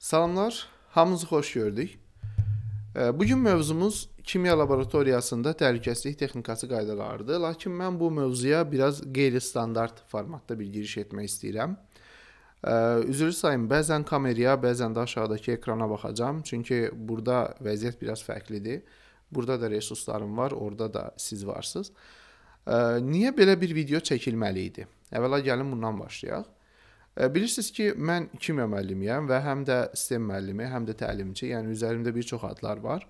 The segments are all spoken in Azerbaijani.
Salamlar, hamınızı xoş gördük. Bu gün mövzumuz kimya laboratoriyasında təhlükəsizlik texnikası qaydalarıdır. Lakin mən bu mövzuya biraz qeyri-standart formatda bir giriş etmək istəyirəm. Üzr sayın, bəzən kameraya, bəzən də aşağıdakı ekrana baxacam, çünki burada vəziyyət biraz fərqlidir. Burada da resurslarım var, orada da siz varsınız. Niyə belə bir video çəkilməli idi? Əvvəla gəlin bundan başlayaq. Bilirsiniz ki, mən kimya müəllimiyəm və həm də STEM müəllimi, həm də təlimçi, yəni üzərimdə bir çox adlar var.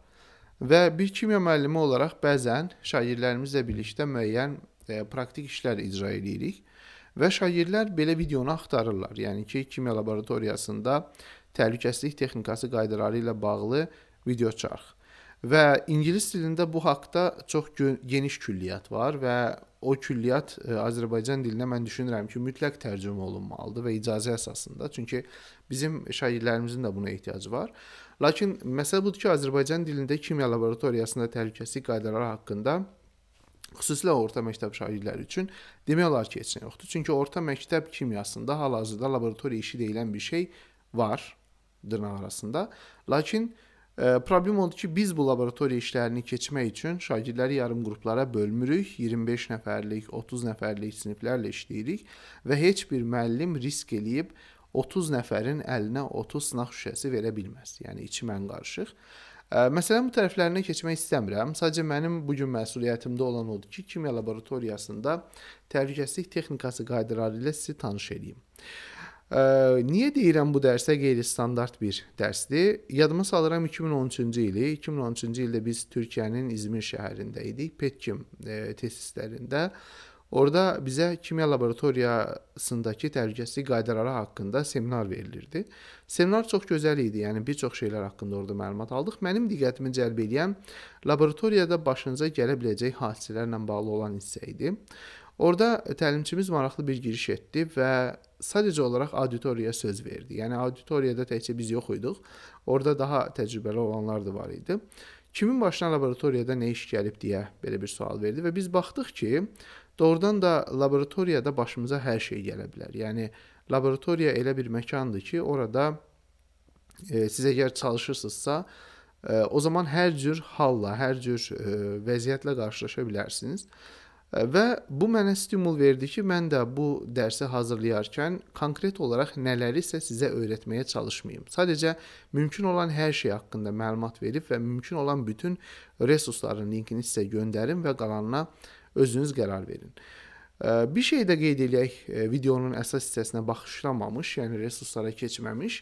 Və bir kimya müəllimi olaraq bəzən şagirdlərimizlə birlikdə müəyyən e, praktik işlər icra edirik və şagirdlər belə videonu axtarırlar. Yəni ki, kimya laboratoriyasında təhlükəsizlik texnikası qaydaları ilə bağlı video çarx. Və ingilis dilində bu haqqda çox geniş külliyyat var və o külliyyat e, Azərbaycan dilinə mən düşünürəm ki, mütləq tərcümə olunmalıdır və icazə əsasında. Çünki bizim şagirdlərimizin də buna ehtiyacı var. Lakin məsələ budur ki, Azərbaycan dilində kimya laboratoriyasında təhlükəsizlik qaydaları haqqında xüsusilə orta məktəb şagirdləri üçün demək olar ki, heç nə yoxdur. Çünki orta məktəb kimyasında hal-hazırda laboratoriya işi deyilən bir şey var dırnaq arasında. Lakin e, Problem odur ki, biz bu laboratoriya işlərini keçmək üçün şagirdləri yarım qruplara bölmürük. 25 nəfərlik, 30 nəfərlik siniflərlə işləyirik və heç bir müəllim risk eləyib 30 nəfərin əlinə 30 sınaq şüşəsi verə bilməz. Yəni içi mən qarışıq. Məsələn bu tərəflərinə keçmək istəmirəm. Sadəcə mənim bu gün məsuliyyətimdə olan odur ki, kimya laboratoriyasında təhlükəsizlik texnikası qaydaları ilə sizi tanış eləyim. Ə, niyə deyirəm bu dərsə qeyri-standart bir dərsdir? Yadıma salıram 2013-cü ili. 2013-cü ildə biz Türkiyənin İzmir şəhərində idik, Petkim e, tesislərində. Orda bizə kimya laboratoriyasındakı təhlükəsizlik qaydaları haqqında seminar verilirdi. Seminar çox gözəl idi, yəni bir çox şeylər haqqında orada məlumat aldıq. Mənim diqqətimi cəlb edən laboratoriyada başınıza gələ biləcək hadisələrlə bağlı olan hissə idi. Orda təlimçimiz maraqlı bir giriş etdi və sadəcə olaraq auditoriyaya söz verdi. Yəni auditoriyada təkcə biz yox idik. Orda daha təcrübəli olanlar da var idi. Kimin başına laboratoriyada nə iş gəlib deyə belə bir sual verdi və biz baxdıq ki, doğrudan da laboratoriyada başımıza hər şey gələ bilər. Yəni laboratoriya elə bir məkandır ki, orada e, siz əgər çalışırsınızsa, e, o zaman hər cür halla, hər cür e, vəziyyətlə qarşılaşa bilərsiniz. E, Və bu mənə stimul verdi ki, mən də bu dərsi hazırlayarkən konkret olaraq nələrisə sizə öyrətməyə çalışmayım. Sadəcə mümkün olan hər şey haqqında məlumat verib və mümkün olan bütün resursların linkini sizə göndərim və qalanına özünüz qərar verin. Bir şey də qeyd eləyək, videonun əsas hissəsinə baxışlamamış, yəni resurslara keçməmiş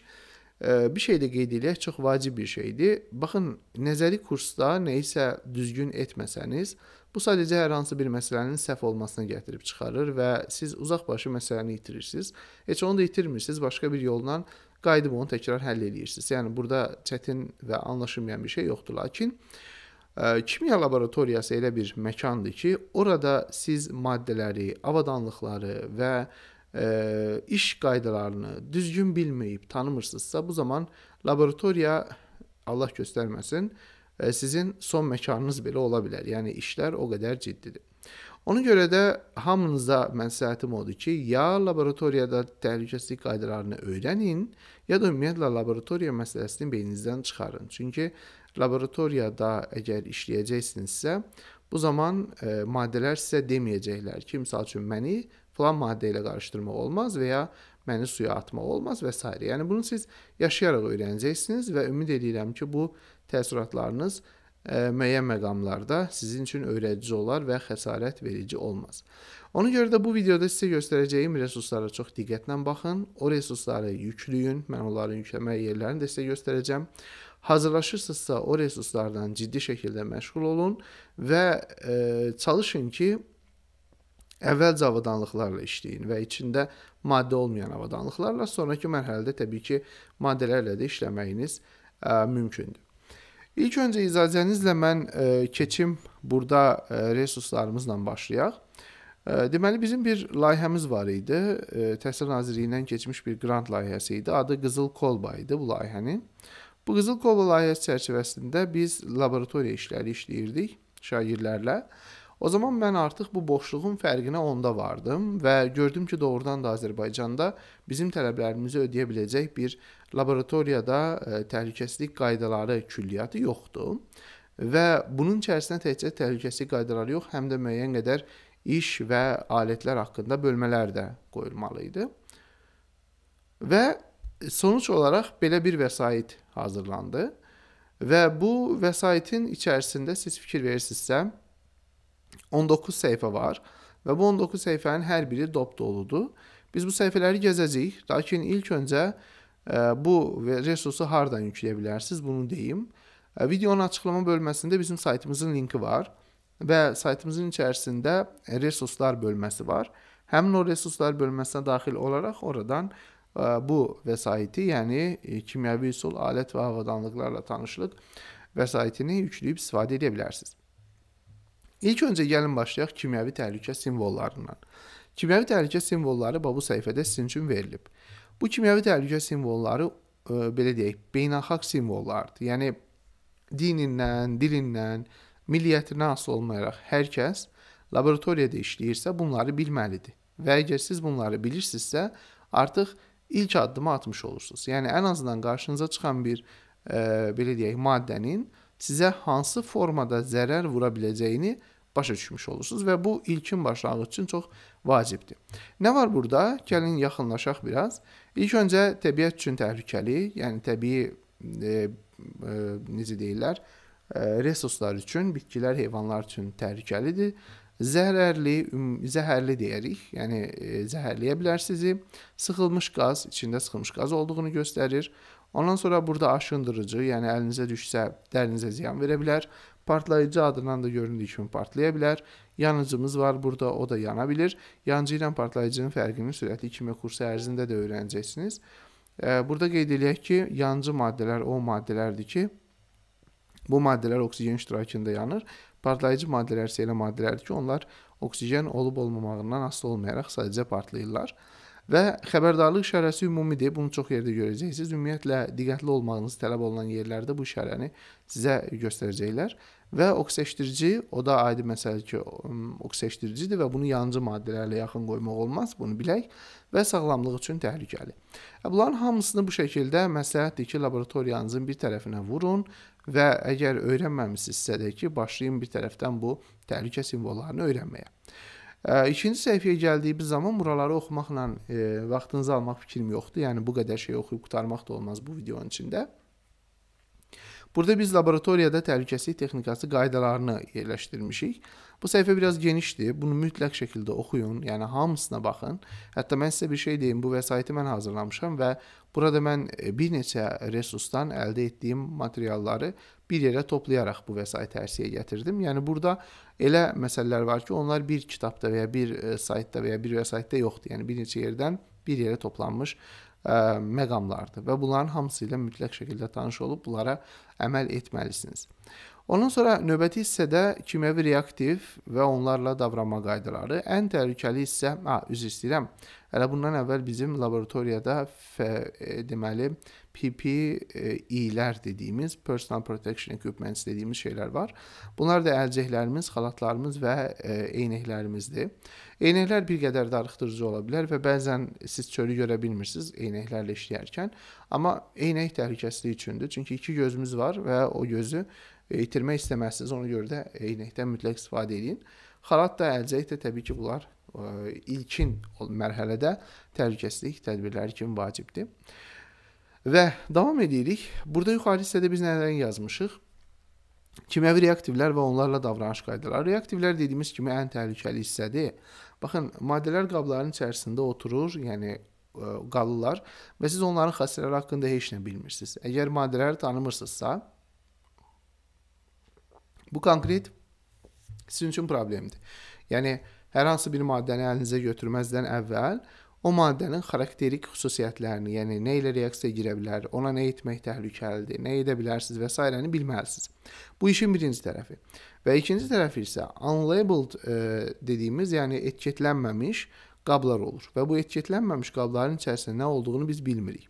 bir şey də qeyd eləyək, çox vacib bir şeydir. Baxın, nəzəri kursda nə isə düzgün etməsəniz, Bu sadəcə hər hansı bir məsələnin səhv olmasına gətirib çıxarır və siz uzaqbaşı məsələni itirirsiniz. Heç onu da itirmirsiniz, başqa bir yolla qayıdıb onu təkrar həll edirsiniz. Yəni burada çətin və anlaşılmayan bir şey yoxdur, lakin ə, e, kimya laboratoriyası elə bir məkandır ki, orada siz maddələri, avadanlıqları və ə, e, iş qaydalarını düzgün bilməyib tanımırsınızsa, bu zaman laboratoriya Allah göstərməsin, sizin son məkanınız belə ola bilər. Yəni işlər o qədər ciddidir. Ona görə də hamınıza məsləhətim odur ki, ya laboratoriyada təhlükəsizlik qaydalarını öyrənin, ya da ümumiyyətlə laboratoriya məsələsini beyninizdən çıxarın. Çünki laboratoriyada əgər işləyəcəksinizsə, bu zaman e, maddələr sizə deməyəcəklər ki, məsəl üçün məni falan maddə ilə qarışdırmaq olmaz və ya məni suya atmaq olmaz və s. Yəni bunu siz yaşayaraq öyrənəcəksiniz və ümid edirəm ki, bu təəssüratlarınız ə, e, müəyyən məqamlarda sizin üçün öyrədici olar və xəsarət verici olmaz. Ona görə də bu videoda sizə göstərəcəyim resurslara çox diqqətlə baxın. O resursları yükləyin. Mən onların yükləmə yerlərini də sizə göstərəcəm. Hazırlaşırsınızsa o resurslardan ciddi şəkildə məşğul olun və ə, e, çalışın ki, əvvəlcə avadanlıqlarla işləyin və içində maddə olmayan avadanlıqlarla sonrakı mərhələdə təbii ki, maddələrlə də işləməyiniz ə, mümkündür. İlk öncə icazənizlə mən ə, keçim burada ə, resurslarımızla başlayaq. Ə, deməli bizim bir layihəmiz var idi. Ə, Təhsil Nazirliyindən keçmiş bir qrant layihəsi idi. Adı Qızıl Kolba idi bu layihənin. Bu Qızıl Kolba layihəsi çərçivəsində biz laboratoriya işləri işləyirdik şagirdlərlə. O zaman mən artıq bu boşluğun fərqinə onda vardım və gördüm ki, doğrudan da Azərbaycanda bizim tələblərimizi ödəyə biləcək bir laboratoriyada ə, e, təhlükəsizlik qaydaları külliyyatı yoxdur. Və bunun içərisinə təkcə təhlükəsizlik qaydaları yox, həm də müəyyən qədər iş və alətlər haqqında bölmələr də qoyulmalı idi. Və sonuç olaraq belə bir vəsait hazırlandı. Və bu vəsaitin içərisində siz fikir verirsinizsə, 19 səhifə var və bu 19 səhifənin hər biri dop doludur. Biz bu səhifələri gəzəcəyik, lakin ilk öncə e, bu resursu hardan yükləyə bilərsiniz, bunu deyim. E, videonun açıqlama bölməsində bizim saytımızın linki var və saytımızın içərisində resurslar bölməsi var. Həmin o resurslar bölməsinə daxil olaraq oradan e, bu vəsaiti, yəni kimyəvi üsul, alət və avadanlıqlarla tanışlıq vəsaitini yükləyib istifadə edə bilərsiniz. İlk öncə gəlin başlayaq kimyəvi təhlükə simvollarından. Kimyəvi təhlükə simvolları bu səhifədə sizin üçün verilib. Bu kimyəvi təhlükə simvolları ə, e, belə deyək, beynəlxalq simvollardır. Yəni dinindən, dilindən, milliyyətindən asılı olmayaraq hər kəs laboratoriyada işləyirsə, bunları bilməlidir. Və əgər siz bunları bilirsinizsə, artıq ilk addımı atmış olursunuz. Yəni ən azından qarşınıza çıxan bir ə, e, belə deyək, maddənin sizə hansı formada zərər vura biləcəyini başa düşmüş olursunuz və bu ilkin başlanğıc üçün çox vacibdir. Nə var burada? Gəlin yaxınlaşaq biraz. İlk öncə təbiət üçün təhlükəli, yəni təbii e, e, necə deyirlər, e, resurslar üçün, bitkilər, heyvanlar üçün təhlükəlidir. Zəhərli, zəhərli deyərik. Yəni e, zəhərləyə bilər sizi. Sıxılmış qaz, içində sıxılmış qaz olduğunu göstərir. Ondan sonra burada aşındırıcı, yəni əlinizə düşsə dərinizə ziyan verə bilər. Partlayıcı adından da göründüyü kimi partlaya bilər. Yanıcımız var burada, o da yana bilir. Yanıcı ilə partlayıcının fərqini sürətli kimya kursu ərzində də öyrənəcəksiniz. Burada qeyd eləyək ki, yanıcı maddələr o maddələrdir ki, bu maddələr oksigen iştirakında yanır. Partlayıcı maddələr isə elə maddələrdir ki, onlar oksigen olub-olmamağından asılı olmayaraq sadəcə partlayırlar. Və xəbərdarlıq işarəsi ümumidir. Bunu çox yerdə görəcəksiniz. Ümumiyyətlə diqqətli olmağınız tələb olunan yerlərdə bu işarəni sizə göstərəcəklər. Və oksiləşdirici, o da aidi məsələ ki, oksiləşdiricidir və bunu yanıcı maddələrlə yaxın qoymaq olmaz, bunu bilək və sağlamlıq üçün təhlükəli. Bunların hamısını bu şəkildə məsləhətdir ki, laboratoriyanızın bir tərəfinə vurun və əgər öyrənməmisinizsə də ki, başlayın bir tərəfdən bu təhlükə simvollarını öyrənməyə. İkinci səhifəyə gəldiyimiz zaman buraları oxumaqla e, vaxtınızı almaq fikrim yoxdur. Yəni bu qədər şey oxuyub qurtarmaq da olmaz bu videonun içində. Burada biz laboratoriyada təhlükəsizlik texnikası qaydalarını yerləşdirmişik. Bu səhifə biraz genişdir. Bunu mütləq şəkildə oxuyun, yəni hamısına baxın. Hətta mən sizə bir şey deyim, bu vəsaiti mən hazırlamışam və burada mən e, bir neçə resursdan əldə etdiyim materialları bir yerə toplayaraq bu vəsaiti ərsəyə gətirdim. Yəni burada elə məsələlər var ki, onlar bir kitabda və ya bir e, saytda və ya bir vəsaitdə yoxdur. Yəni bir neçə yerdən bir yerə toplanmış ə, məqamlardır və bunların hamısı ilə mütləq şəkildə tanış olub bunlara əməl etməlisiniz. Ondan sonra növbəti hissədə kimyəvi reaktiv və onlarla davranma qaydaları. Ən təhlükəli hissə, ha, üzr istəyirəm. Hələ bundan əvvəl bizim laboratoriyada f, e, deməli PPE-lər dediyimiz personal protection equipments dediyimiz şeylər var. Bunlar da əlcəklərimiz, xalatlarımız və e, eynəklərimizdir. Eynəklər bir qədər darıxdırıcı ola bilər və bəzən siz çölü görə bilmirsiniz eynəklərlə işləyərkən, amma eynək təhlükəsizlik üçündür. Çünki iki gözümüz var və o gözü itirmək istəməzsiniz. Ona görə də eynəkdən mütləq istifadə edin. Xalat da əlcək də təbii ki, bunlar ə, e, ilkin mərhələdə təhlükəsizlik tədbirləri kimi vacibdir. Və davam edirik. Burada yuxarı hissədə biz nələri yazmışıq? Kimyəvi reaktivlər və onlarla davranış qaydaları. Reaktivlər dediyimiz kimi ən təhlükəli hissədir. Baxın, maddələr qabların içərisində oturur, yəni e, qalırlar və siz onların xassələri haqqında heç nə bilmirsiniz. Əgər maddələri tanımırsınızsa, Bu konkret sizin üçün problemdir. Yəni hər hansı bir maddəni əlinizə götürməzdən əvvəl o maddənin xarakterik xüsusiyyətlərini, yəni nə ilə reaksiyaya girə bilər, ona nə etmək təhlükəlidir, nə edə bilərsiniz və s.ni bilməlisiniz. Bu işin birinci tərəfi. Və ikinci tərəfi isə unlabeled e, dediyimiz, yəni etiketlənməmiş qablar olur və bu etiketlənməmiş qabların içərisində nə olduğunu biz bilmirik.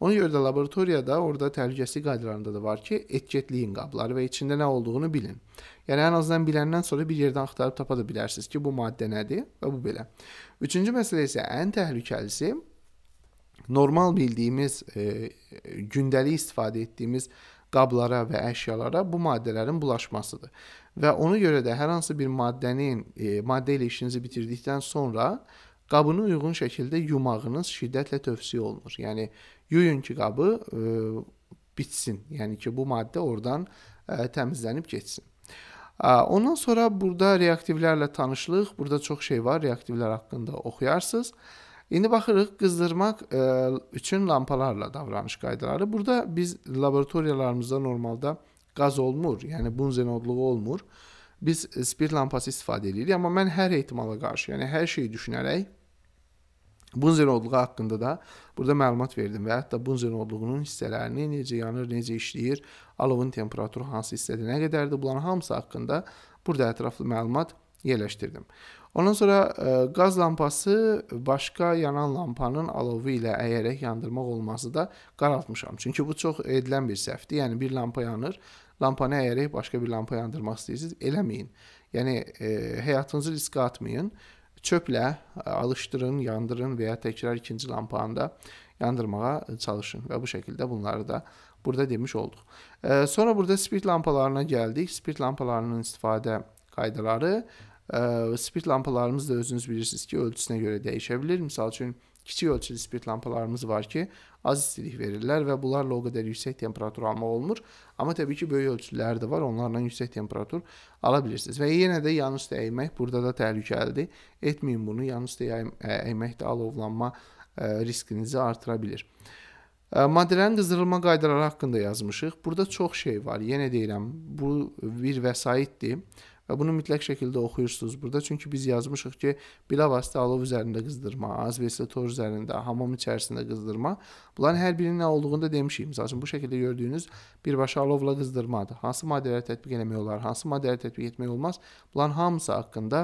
Ona görə də laboratoriyada orada təhlükəsizlik qaydalarında da var ki, etiketləyin qabları və içində nə olduğunu bilin. Yəni ən azından biləndən sonra bir yerdən axtarıb tapa da bilərsiniz ki, bu maddə nədir və bu belə. Üçüncü məsələ isə ən təhlükəlisi normal bildiyimiz, e, gündəlik istifadə etdiyimiz qablara və əşyalara bu maddələrin bulaşmasıdır. Və ona görə də hər hansı bir maddənin e, maddə ilə işinizi bitirdikdən sonra qabını uyğun şəkildə yumağınız şiddətlə tövsiyə olunur. Yəni yuyun ki, qabı ə, e, bitsin. Yəni ki, bu maddə oradan ə, e, təmizlənib getsin. Ə, ondan sonra burada reaktivlərlə tanışlıq, burada çox şey var, reaktivlər haqqında oxuyarsınız. İndi baxırıq qızdırmaq ə, e, üçün lampalarla davranış qaydaları. Burada biz laboratoriyalarımızda normalda qaz olmur, yəni bunzenodluğu olmur biz spirt lampası istifadə edirik, amma mən hər ehtimala qarşı, yəni hər şeyi düşünərək Bunzer odluğu haqqında da burada məlumat verdim və hətta Bunzer odluğunun hissələrini necə yanır, necə işləyir, alovun temperaturu hansı hissədə nə qədərdir, bunların hamısı haqqında burada ətraflı məlumat yerləşdirdim. Ondan sonra ə, e, qaz lampası başqa yanan lampanın alovu ilə əyərək yandırmaq olması da qaraltmışam. Çünki bu çox edilən bir səhvdir. Yəni bir lampa yanır, lampanı əyərək başqa bir lampa yandırmaq istəyirsiniz, eləməyin. Yəni ə, e, həyatınızı riskə atmayın. Çöplə e, alışdırın, yandırın və ya təkrar ikinci lampanı yandırmağa çalışın və bu şəkildə bunları da burada demiş olduq. E, sonra burada spirt lampalarına gəldik. Spirt lampalarının istifadə qaydaları. E, spirt lampalarımız da özünüz bilirsiniz ki, ölçüsünə görə dəyişə bilir. Məsəl üçün kiçik ölçülü spirt lampalarımız var ki, az istilik verirlər və bunlarla o qədər yüksək temperatur almaq olmur. Amma təbii ki, böyük ölçüləri də var, onlarla yüksək temperatur ala bilirsiniz. Və yenə də yan üstə əymək burada da təhlükəlidir. Etməyin bunu, yan üstə əymək də alovlanma e, riskinizi artıra bilir. E, Maddələrin qızdırılma qaydaları haqqında yazmışıq. Burada çox şey var. Yenə deyirəm, bu bir vəsaitdir. Və bunu mütləq şəkildə oxuyursunuz burada. Çünki biz yazmışıq ki, bilavasitə alov üzərində qızdırma, azbestli tor üzərində, hamam içərisində qızdırma. Bunların hər birinin nə olduğunu da demişik. Məsəl üçün bu şəkildə gördüyünüz birbaşa alovla qızdırmadır. Hansı maddələri tətbiq etmək olar, hansı maddələri tətbiq etmək olmaz? Bunların hamısı haqqında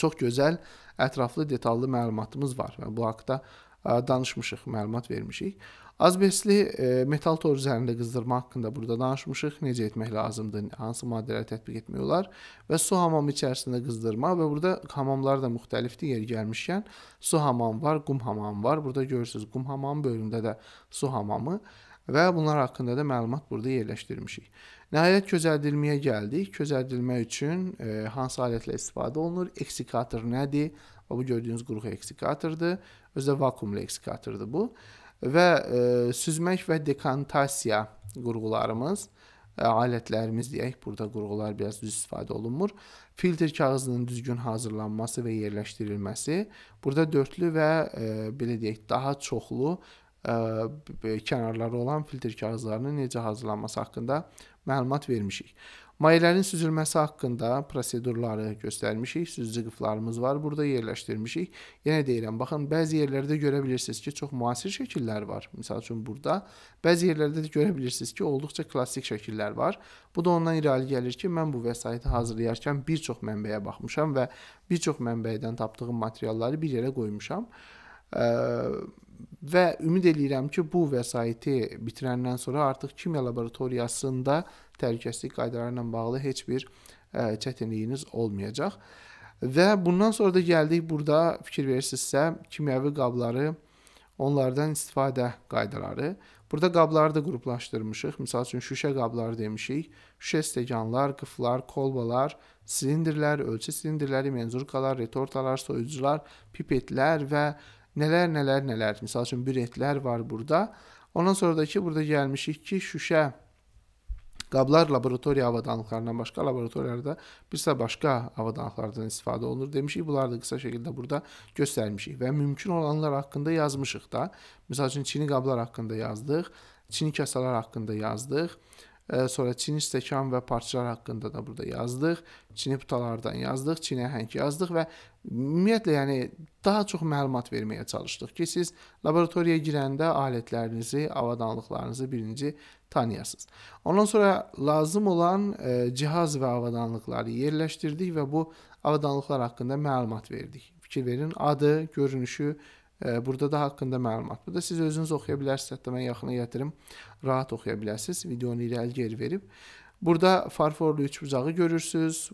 çox gözəl, ətraflı, detallı məlumatımız var və bu haqqda e, danışmışıq, məlumat vermişik. Azbestli e, metal tor üzərində qızdırma haqqında burada danışmışıq. Necə etmək lazımdır, hansı maddələri tətbiq etmək olar və su hamamı içərisində qızdırma və burada hamamlar da müxtəlifdir yer gəlmişkən. Su hamamı var, qum hamamı var. Burada görürsüz qum hamamı bölümündə də su hamamı və bunlar haqqında da məlumat burada yerləşdirmişik. Nəhayət közəldilməyə gəldik. Közəldilmə üçün e, hansı alətlə istifadə olunur? Eksikator nədir? Və bu gördüyünüz quru eksikatordur. Özdə vakuumlu eksikatordur bu. E, və e, süzmək və dekantasiya qurğularımız e, alətlərimiz deyək, burada qurğular biraz düz istifadə olunmur. Filtr kağızının düzgün hazırlanması və yerləşdirilməsi. Burada dörtlü və e, belə deyək, daha çoxlu ə, e, kənarları olan filtr kağızlarının necə hazırlanması haqqında məlumat vermişik. Mayələrin süzülməsi haqqında prosedurları göstərmişik. Süzücü qıflarımız var, burada yerləşdirmişik. Yenə deyirəm, baxın, bəzi yerlərdə görə bilirsiniz ki, çox müasir şəkillər var. Məsəl üçün burada. Bəzi yerlərdə də görə bilirsiniz ki, olduqca klassik şəkillər var. Bu da ondan irəli gəlir ki, mən bu vəsaiti hazırlayarkən bir çox mənbəyə baxmışam və bir çox mənbəydən tapdığım materialları bir yerə qoymuşam. Ə və ümid eləyirəm ki, bu vəsaiti bitirəndən sonra artıq kimya laboratoriyasında təhlükəsizlik qaydaları ilə bağlı heç bir ə, e, çətinliyiniz olmayacaq. Və bundan sonra da gəldik burada fikir verirsinizsə, kimyəvi qabları, onlardan istifadə qaydaları. Burada qabları da qruplaşdırmışıq. Məsəl üçün şüşə qabları demişik. Şüşə stəkanlar, qıflar, kolbalar, silindirlər, ölçü silindirləri, menzurkalar, retortalar, soyucular, pipetlər və nələr, nələr, nələr. Məsəl üçün büretlər var burada. Ondan sonra da ki, burada gəlmişik ki, şüşə Qablar laboratoriya avadanlıqlarından başqa laboratoriyalarda bir sıra başqa avadanlıqlardan istifadə olunur demişik. Bunları da qısa şəkildə burada göstərmişik və mümkün olanlar haqqında yazmışıq da. Məsəl üçün çini qablar haqqında yazdıq, çini kasələr haqqında yazdıq. E, sonra çini stəkan və parçalar haqqında da burada yazdıq. Çini butalardan yazdıq, çini əhəng yazdıq və Ümumiyyətlə, yəni daha çox məlumat verməyə çalışdıq ki, siz laboratoriyaya girəndə alətlərinizi, avadanlıqlarınızı birinci tanıyasınız. Ondan sonra lazım olan e, cihaz və avadanlıqları yerləşdirdik və bu avadanlıqlar haqqında məlumat verdik. Fikir verin, adı, görünüşü, e, burada da haqqında məlumat. Burada siz özünüz oxuya bilərsiniz, hətta mən yaxına gətirim, rahat oxuya bilərsiniz. Videonu irəli geri verib. Burada farforlu üç bucağı görürsüz,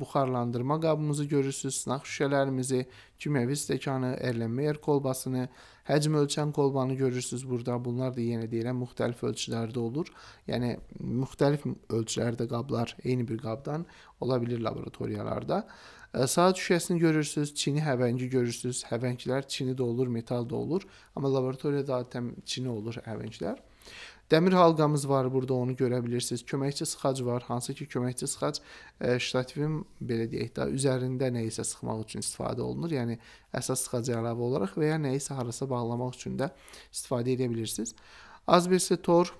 buxarlandırma qabımızı görürsüz, sınaq şüşələrimizi, kimyəvi stəkanı, ərlənmə yer kolbasını, həcm ölçən kolbanı görürsüz burada. Bunlar da yenə deyirəm, müxtəlif ölçülərdə olur. Yəni, müxtəlif ölçülərdə qablar eyni bir qabdan ola bilir laboratoriyalarda. Saat şüşəsini görürsüz, çini həvəngi görürsüz. Həvənglər çini də olur, metal da olur. Amma laboratoriyada adətən çini olur həvənglər. Dəmir halqamız var burada, onu görə bilirsiniz. Köməkçi sıxac var, hansı ki köməkçi sıxac ə, e, ştativin belə deyək də üzərində nə isə sıxmaq üçün istifadə olunur. Yəni əsas sıxaca əlavə olaraq və ya nə isə harasa bağlamaq üçün də istifadə edə bilirsiniz. Az birisi tor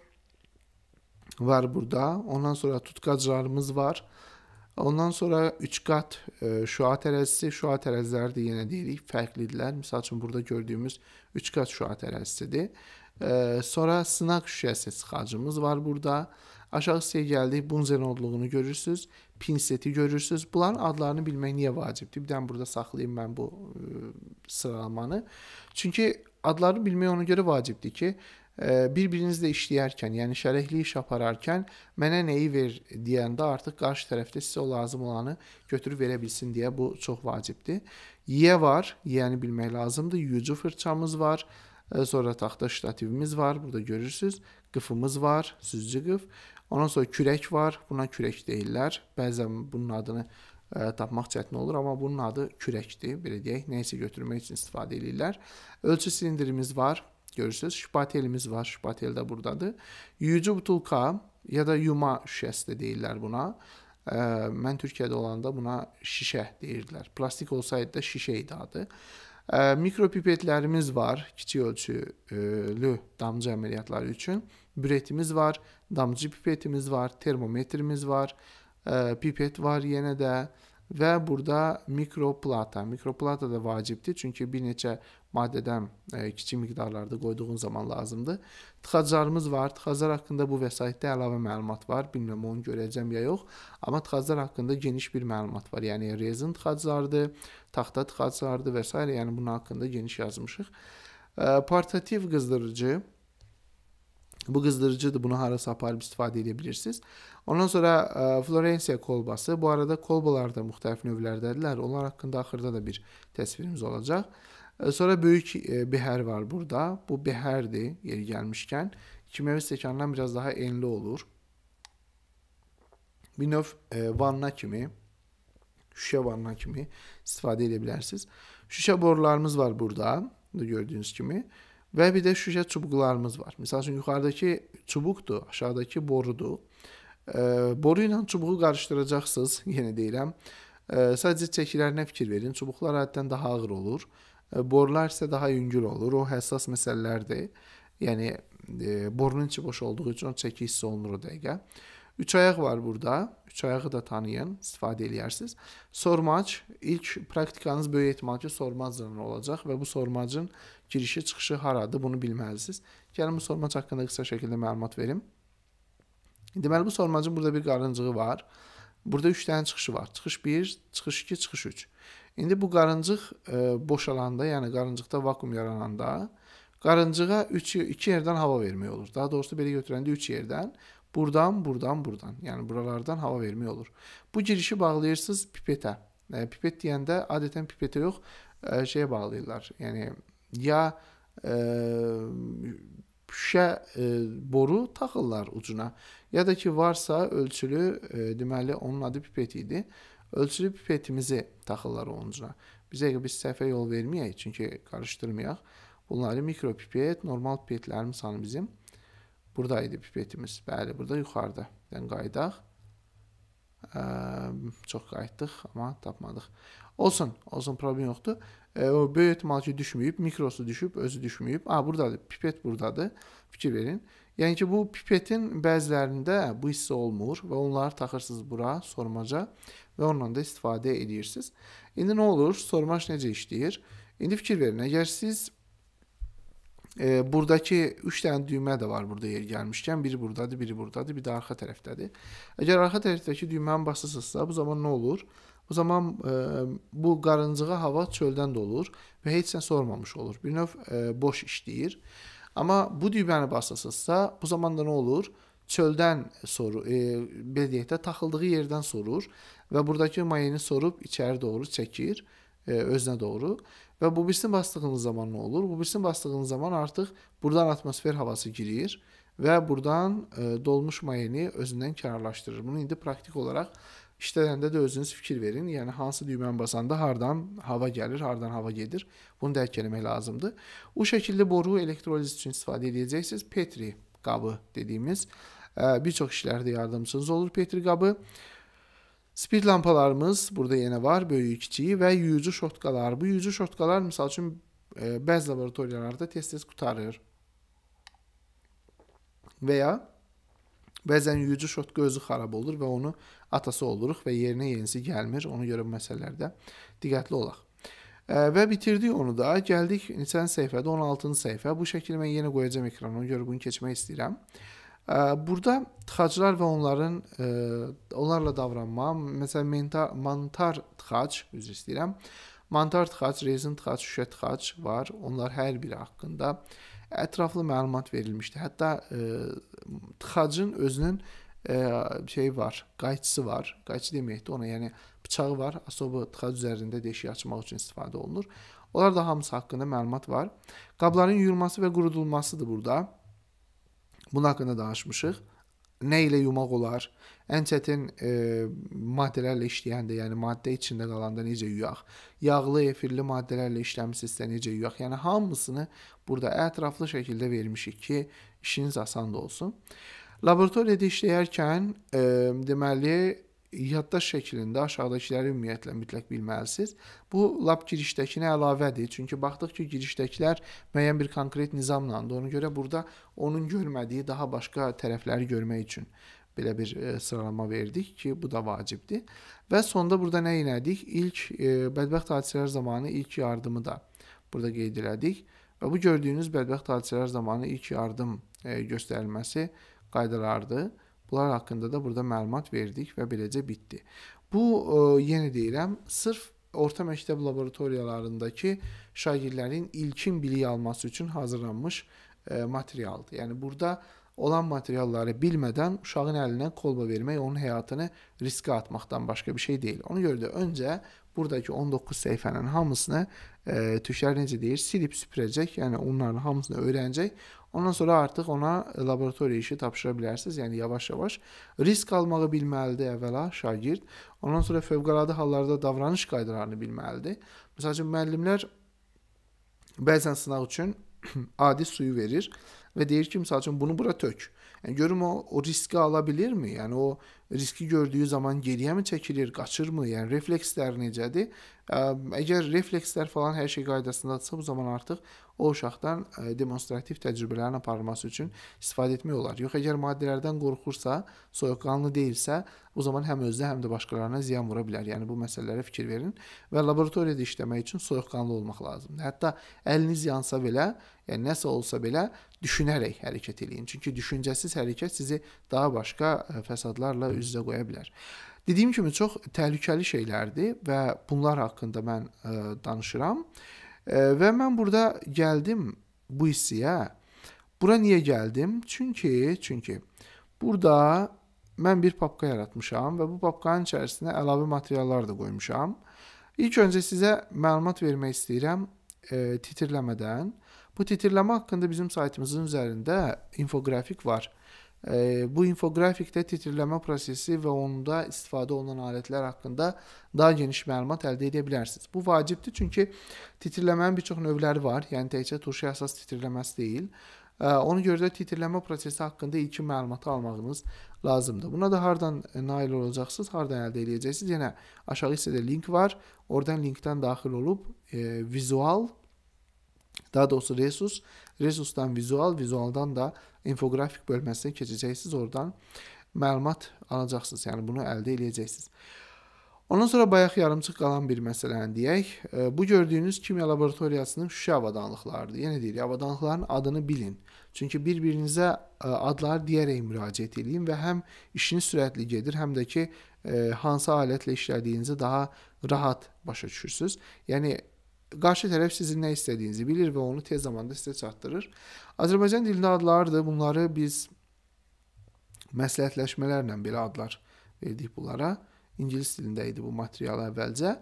var burada. Ondan sonra tutqaclarımız var. Ondan sonra 3 qat e, şua tərəzisi, şua tərəziləri də yenə deyirik, fərqlidirlər. Məsəl üçün burada gördüyümüz 3 qat şua tərəzisidir. E, sonra sınaq şüşəsi sıxacımız var burada. Aşağı hissəyə gəldik, bunzen odluğunu görürsüz, pinseti görürsüz. Bunların adlarını bilmək niyə vacibdir? Bir dənə burada saxlayayım mən bu e, sıralamanı. Çünki adlarını bilmək ona görə vacibdir ki, e, bir-birinizlə işləyərkən, yəni şərəkli iş apararkən mənə nəyi ver deyəndə artıq qarşı tərəfdə sizə o lazım olanı götürüb verə bilsin deyə bu çox vacibdir. Yeyə var, yeyəni bilmək lazımdır. Yucu fırçamız var. Sonra taxta ştativimiz var. Burada görürsüz. Qıfımız var. Süzücü qıf. Ondan sonra kürək var. Buna kürək deyirlər. Bəzən bunun adını ə, e, tapmaq çətin olur, amma bunun adı kürəkdir, belə deyək, nəyisə götürmək üçün istifadə edirlər. Ölçü silindrimiz var, görürsüz, şpatelimiz var, şpatel də burdadır. Yüyücü butulka ya da yuma şüşəsi də deyirlər buna. Ə, e, mən Türkiyədə olanda buna şişə deyirdilər. Plastik olsaydı da şişə idi adı. E, mikropipetlerimiz var kiçik ölçülü damcı ameliyatlar için, Büretimiz var, damcı pipetimiz var, termometrimiz var, e, pipet var yine de ve burada mikroplata. Mikroplata da vacipti çünkü bir neçə maddədən ə, e, kiçik miqdarlarda qoyduğun zaman lazımdır. Tıxaclarımız var. Tıxaclar haqqında bu vəsaitdə əlavə məlumat var. Bilmirəm onu görəcəm ya yox, amma tıxaclar haqqında geniş bir məlumat var. Yəni rezin tıxaclardır, taxta tıxaclardır və s. yəni bunun haqqında geniş yazmışıq. Ə, e, portativ qızdırıcı Bu qızdırıcıdır. Bunu harasa aparıb istifadə edə bilirsiniz. Ondan sonra e, Florensiya kolbası. Bu arada kolbalar da müxtəlif növlərdədirlər. Onlar haqqında axırda da bir təsvirimiz olacaq. Sonra böyük e, bir hər var burada. Bu bir hərdir yeri gəlmişkən. Kimyəvi stəkandan biraz daha enli olur. Bir növ e, vanna kimi, şüşə vanna kimi istifadə edə bilərsiniz. Şüşə borularımız var burada, gördüyünüz kimi. Və bir də şüşə çubuqlarımız var. Məsəl üçün, yuxarıdakı çubuqdur, aşağıdakı borudur. Boru ilə çubuğu qarışdıracaqsınız, yenə deyirəm. Sadəcə çəkilərinə fikir verin. Çubuqlar adətən daha ağır olur. E, Borular isə daha yüngül olur. O həssas məsələlərdir. Yəni e, borunun içi boş olduğu üçün o çəki hiss olunur o dəqiqə. Üç ayaq var burada. Üç ayağı da tanıyın, istifadə eləyirsiniz. Sormac ilk praktikanız böyük ehtimal ki, sormacla olacaq və bu sormacın girişi, çıxışı haradır, bunu bilməlisiniz. Gəlin bu sormac haqqında qısa şəkildə məlumat verim. Deməli bu sormacın burada bir qarıncığı var. Burada 3 dənə çıxışı var. Çıxış 1, çıxış 2, çıxış 3. İndi bu qarıncıq e, boşalanda, yəni qarıncıqda vakum yarananda qarıncığa 3 2 yerdən hava vermək olur. Daha doğrusu belə götürəndə 3 yerdən Buradan, buradan, buradan. Yəni buralardan hava vermək olur. Bu girişi bağlayırsınız pipetə. E, pipet deyəndə adətən pipetə yox, e, şeyə bağlayırlar. Yəni ya e, şüşə e, boru taxırlar ucuna, ya da ki varsa ölçülü, e, deməli onun adı pipet idi. E, Ölçülü pipetimizi taxırlar ovuncuna. Bizə biz səhvə yol verməyək, çünki qarışdırmayaq. Bunları mikro pipet, normal pipetlərimiz hanı bizim. Burada idi pipetimiz. Bəli, burada yuxarıda. Yəni qayıdaq. Ə, çox qayıtdıq, amma tapmadıq. Olsun, olsun, problem yoxdur. E, o böyük ehtimal ki düşməyib, mikrosu düşüb, özü düşməyib. A, burdadır, pipet burdadır. Fikir verin. Yəni ki, bu pipetin bəzilərində bu hissə olmur və onları taxırsınız bura, sormaca və ondan da istifadə edirsiniz. İndi nə olur? Sormaş necə işləyir? İndi fikir verin, əgər siz e, buradakı 3 dənə düymə də var burada yer gəlmişkən, biri burdadır, biri burdadır, bir də arxa tərəfdədir. Əgər arxa tərəfdəki düyməni basırsınızsa, bu zaman nə olur? Bu zaman e, bu qarıncağa hava çöldən də olur və heç sən sormamış olur. Bir növ e, boş işləyir. Amma bu düyməni basırsınızsa, bu zaman da nə olur? çöldən soru, e, belə deyək də taxıldığı yerdən sorur və buradakı mayeni sorub içəri doğru çəkir, e, özünə doğru. Və bu birisini basdığınız zaman nə olur? Bu birisini basdığınız zaman artıq buradan atmosfer havası girir və buradan e, dolmuş mayeni özündən kənarlaşdırır. Bunu indi praktik olaraq işlədəndə də özünüz fikir verin. Yəni hansı düyməni basanda hardan hava gəlir, hardan hava gedir? Bunu dərk etmək lazımdır. Bu şəkildə boru elektroliz üçün istifadə edəcəksiniz. Petri qabı dediyimiz e, bir çox işlərdə yardımçınız olur Petri qabı. Speed lampalarımız burada yenə var, böyüyü, kiçiyi və yuyucu şotkalar. Bu yuyucu şotkalar misal üçün e, bəzi laboratoriyalarda tez-tez qutarır. Və ya bəzən yuyucu şotka özü xarab olur və onu atası oluruq və yerinə yenisi gəlmir. Ona görə bu məsələlərdə diqqətli olaq. E, və bitirdik onu da. Gəldik neçənci səhifədə? 16-cı səhifə. Bu şəkli mən yenə qoyacam ekrana. Ona görə bunu keçmək istəyirəm. Burada tıxaclar və onların ə, onlarla davranma, məsələn mentar, mantar tıxac, üzr istəyirəm. Mantar tıxac, rezin tıxac, şüşə tıxac var. Onlar hər biri haqqında ətraflı məlumat verilmişdi. Hətta ə, tıxacın özünün ə, şey var, qayçısı var. Qayçı deməkdir ona, yəni bıçağı var. Asobu tıxac üzərində deşik açmaq üçün istifadə olunur. Onlar da hamısı haqqında məlumat var. Qabların yuyulması və qurudulmasıdır burada. Bunun haqqında danışmışıq. Nə ilə yumaq olar? Ən çətin e, maddələrlə işləyəndə, yəni maddə içində qalanda necə yuyaq? Yağlı, efirli maddələrlə işləmisinizsə necə yuyaq? Yəni hamısını burada ətraflı şəkildə vermişik ki, işiniz asan da olsun. Laboratoriyada işləyərkən e, deməli yaddaş şəklində aşağıdakıları ümumiyyətlə mütləq bilməlisiniz. Bu lap girişdəkinə əlavədir. Çünki baxdıq ki, girişdəkilər müəyyən bir konkret nizamlandı. Ona görə burada onun görmədiyi daha başqa tərəfləri görmək üçün belə bir e, sıralama verdik ki, bu da vacibdir. Və sonda burada nə elədik? İlk e, bədbəxt hadisələr zamanı ilk yardımı da burada qeyd elədik. Və bu gördüyünüz bədbəxt hadisələr zamanı ilk yardım e, göstərilməsi qaydalardır. Bunlar haqqında da burada məlumat verdik və beləcə bitdi. Bu ə, e, yenə deyirəm, sırf orta məktəb laboratoriyalarındakı şagirdlərin ilkin bilik alması üçün hazırlanmış ə, e, materialdır. Yəni burada olan materialları bilmədən uşağın əlinə kolba vermək onun həyatını riskə atmaqdan başqa bir şey deyil. Ona görə də öncə buradakı 19 səhifənin hamısını e, tüşər necə deyir, silib süpürəcək, yəni onların hamısını öyrənəcək. Ondan sonra artıq ona laboratoriya işi tapşıra bilərsiniz. Yəni yavaş-yavaş risk almağı bilməlidir əvvəla şagird. Ondan sonra fövqəladə hallarda davranış qaydalarını bilməlidir. Məsələn, müəllimlər bəzən sınaq üçün adi suyu verir və deyir ki, məsələn, bunu bura tök. Yəni görüm o, o riski ala bilirmi? Yəni o riski gördüyü zaman geriyə mi çəkilir, qaçırmı? Yəni reflekslər necədir? Əgər reflekslər falan hər şey qaydasındadırsa, bu zaman artıq o uşaqdan e, demonstrativ təcrübələrin aparılması üçün istifadə etmək olar. Yox əgər maddələrdən qorxursa, soyuqqanlı deyilsə, o zaman həm özünə, həm də başqalarına ziyan vura bilər. Yəni bu məsələlərə fikir verin və laboratoriyada işləmək üçün soyuqqanlı olmaq lazımdır. Hətta əliniz yansa belə, yəni nəsə olsa belə düşünərək hərəkət eləyin. Çünki düşüncəsiz hərəkət sizi daha başqa e, fəsadlarla üz-üzə qoya bilər. Dediyim kimi çox təhlükəli şeylərdir və bunlar haqqında mən ə, e, danışıram. E, ve mən burada geldim bu hissiyə. Bura niyə geldim? Çünki, çünki burada mən bir papka yaratmışam və bu papkanın içərisinə əlavə materiallar da qoymuşam. İlk öncə sizə məlumat vermək istəyirəm e, titrləmədən. Bu titrləmə haqqında bizim saytımızın üzərində infografik var. Bu infoqrafikdə titrləmə prosesi və onda istifadə olunan alətlər haqqında daha geniş məlumat əldə edə bilərsiniz. Bu vacibdir, çünki titrləmənin bir çox növləri var, yəni təkcə turşuya əsas titrləməsi deyil. Ona görə də titrləmə prosesi haqqında ilkin məlumatı almağınız lazımdır. Buna da hardan e, nail olacaqsınız, hardan əldə edəcəksiniz? Yenə aşağı hissədə link var. Oradan linkdən daxil olub e, vizual, daha doğrusu resurs Resusdan vizual, vizualdan da infoqrafik bölməsinə keçəcəksiniz. Oradan məlumat alacaqsınız. Yəni bunu əldə edəcəksiniz. Ondan sonra bayaq yarımçıq qalan bir məsələni deyək. E, bu gördüyünüz kimya laboratoriyasının Şuşa avadanlıqlarıdır. Yenə yəni deyirik, avadanlıqların adını bilin. Çünki bir-birinizə e, adları deyərək müraciət edin və həm işiniz sürətli gedir, həm də ki e, hansı alətlə işlədiyinizi daha rahat başa düşürsüz. Yəni Qarşı tərəf sizin nə istədiyinizi bilir və onu tez zamanda sizə çatdırır. Azərbaycan dilində adlardır. Bunları biz məsləhətləşmələrlə belə adlar verdik bunlara. İngilis dilində idi bu material əvvəlcə.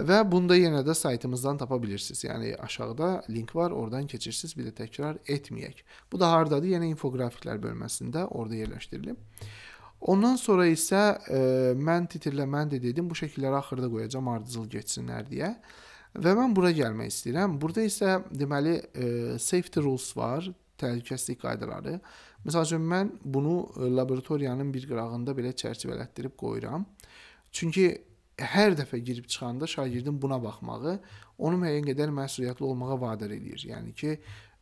Və bunda yenə də saytımızdan tapa bilirsiniz. Yəni aşağıda link var, oradan keçirsiniz. Bir də təkrar etməyək. Bu da hardadır? Yenə infoqrafiklər bölməsində, orada yerləşdirilib. Ondan sonra isə e, mən titrlə mən də dedim, bu şəkilləri axırda qoyacam ardıcıl keçsinlər deyə. Və mən bura gəlmək istəyirəm. Burada isə deməli e, safety rules var, təhlükəsizlik qaydaları. Məsəl üçün mən bunu e, laboratoriyanın bir qırağında belə çərçivələtdirib qoyuram. Çünki hər dəfə girib çıxanda şagirdin buna baxmağı onu müəyyən qədər məsuliyyətli olmağa vadar eləyir. Yəni ki,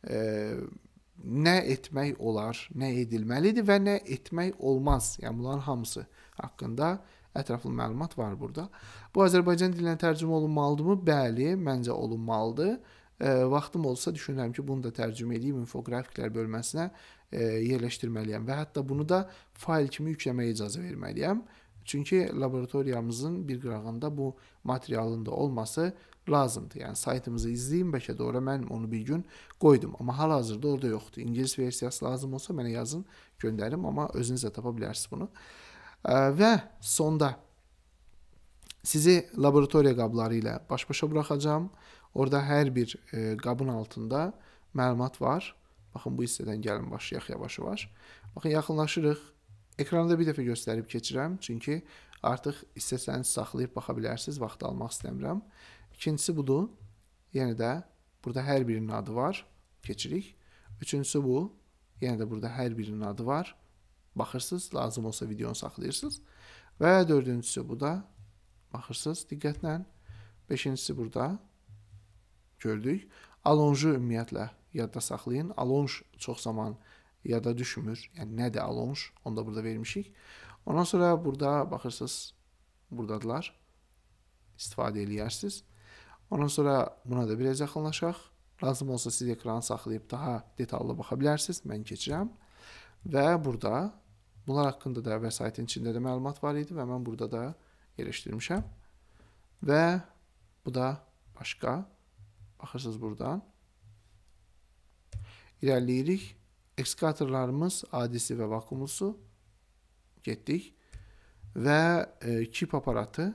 e, nə etmək olar, nə edilməlidir və nə etmək olmaz. Yəni bunların hamısı haqqında ətraflı məlumat var burada. Bu Azərbaycan dilinə tərcümə olunmalıdırmı? Bəli, məncə olunmalıdır. E, vaxtım olsa düşünürəm ki, bunu da tərcümə edib infoqrafiklər bölməsinə e, yerləşdirməliyəm və hətta bunu da fayl kimi yükləməyə icazə verməliyəm. Çünki laboratoriyamızın bir qırağında bu materialın da olması lazımdır. Yəni saytımızı izləyin, bəlkə də ora mən onu bir gün qoydum, amma hal-hazırda orada yoxdur. İngilis versiyası lazım olsa mənə yazın, göndərim, amma özünüz də tapa bilərsiniz bunu. Və sonda sizi laboratoriya qabları ilə baş-başa buraxacam. Orada hər bir e, qabın altında məlumat var. Baxın bu hissədən gəlin başlayaq yavaş-yavaş. Baxın yaxınlaşırıq. Ekranda bir dəfə göstərib keçirəm, çünki artıq istəsəniz saxlayıb baxa bilərsiniz, vaxt almaq istəmirəm. İkincisi budur. Yenə yəni də burada hər birinin adı var. Keçirik. Üçüncüsü bu. Yenə yəni də burada hər birinin adı var baxırsınız, lazım olsa videonu saxlayırsınız. Və dördüncüsü bu da baxırsınız diqqətlə. Beşincisi burada gördük. Alonju ümumiyyətlə yadda saxlayın. Alonj çox zaman yada düşmür. Yəni nədir alonj? Onu da burada vermişik. Ondan sonra burada baxırsınız buradadılar. İstifadə eləyərsiniz. Ondan sonra buna da biraz yaxınlaşaq. Lazım olsa siz ekranı saxlayıb daha detallı baxa bilərsiniz. Mən keçirəm. Və burada Bunlar haqqında da vəsaitin içində də məlumat var idi və mən burada da yerləşdirmişəm. Və bu da başqa. Baxırsınız buradan. İrəliyirik. Ekskatorlarımız adisi və vakumlusu. Getdik. Və e, kip aparatı.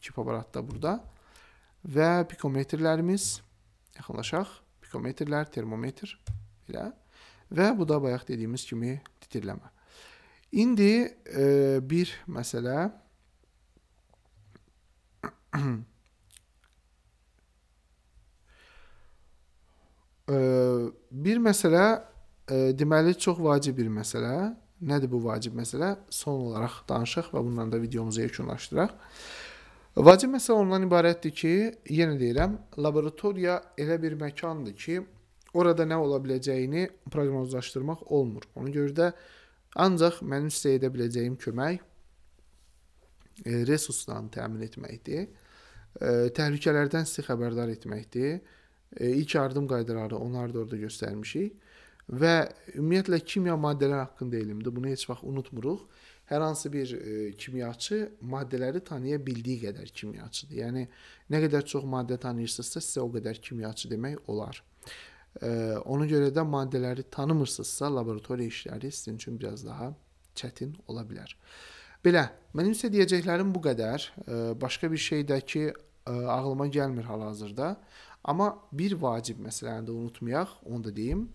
Kip aparatı da burada. Və pikometrlərimiz. Yaxınlaşaq. Pikometrlər, termometr ilə. Və bu da bayaq dediyimiz kimi titirləmə. İndi e, bir məsələ e, bir məsələ e, deməli çox vacib bir məsələ. Nədir bu vacib məsələ? Son olaraq danışaq və bundan da videomuzu yekunlaşdıraq. Vacib məsələ ondan ibarətdir ki, yenə deyirəm, laboratoriya elə bir məkandır ki, orada nə ola biləcəyini proqnozlaşdırmaq olmur. Ona görə də ancaq mənim sizə edə biləcəyim kömək e, resurslarını təmin etməkdir. E, təhlükələrdən sizi xəbərdar etməkdir. E, ilk yardım qaydaları onları da orada göstərmişik və ümumiyyətlə kimya maddələri haqqında elmdir. Bunu heç vaxt unutmuruq. Hər hansı bir e, kimyaçı maddələri tanıya bildiyi qədər kimyaçıdır. Yəni nə qədər çox maddə tanıyırsınızsa, sizə o qədər kimyaçı demək olar. Ona görə də maddələri tanımırsınızsa, laboratoriya işləri sizin üçün biraz daha çətin ola bilər. Belə, mənim sizə deyəcəklərim bu qədər. Başqa bir şey də ki, e, ağlıma gəlmir hal-hazırda. Amma bir vacib məsələni də unutmayaq, onu da deyim.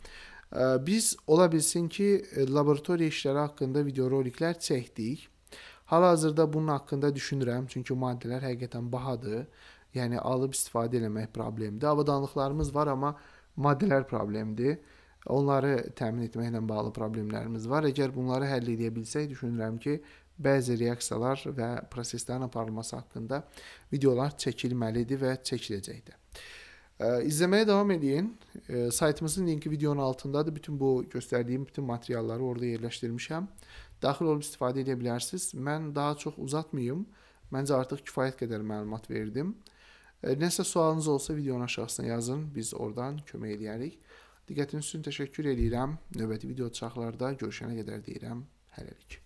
Biz ola bilsin ki, e, laboratoriya işləri haqqında videoroliklər çəkdik. Hal-hazırda bunun haqqında düşünürəm, çünki maddələr həqiqətən bahadır. Yəni alıb istifadə eləmək problemdir. Avadanlıqlarımız var, amma maddələr problemidir. Onları təmin etməklə bağlı problemlərimiz var. Əgər bunları həll edə bilsək, düşünürəm ki, bəzi reaksiyalar və proseslərin aparılması haqqında videolar çəkilməlidir və çəkiləcəkdir. İzləməyə davam edin. Saytımızın linki videonun altındadır. Bütün bu göstərdiyim bütün materialları orada yerləşdirmişəm. Daxil olub istifadə edə bilərsiniz. Mən daha çox uzatmayım. Məncə artıq kifayət qədər məlumat verdim. E, nəsə sualınız olsa videonun aşağısına yazın, biz oradan kömək eləyərik. Diqqətiniz üçün təşəkkür eləyirəm. Növbəti video çaxlarda görüşənə qədər deyirəm. Hələlik.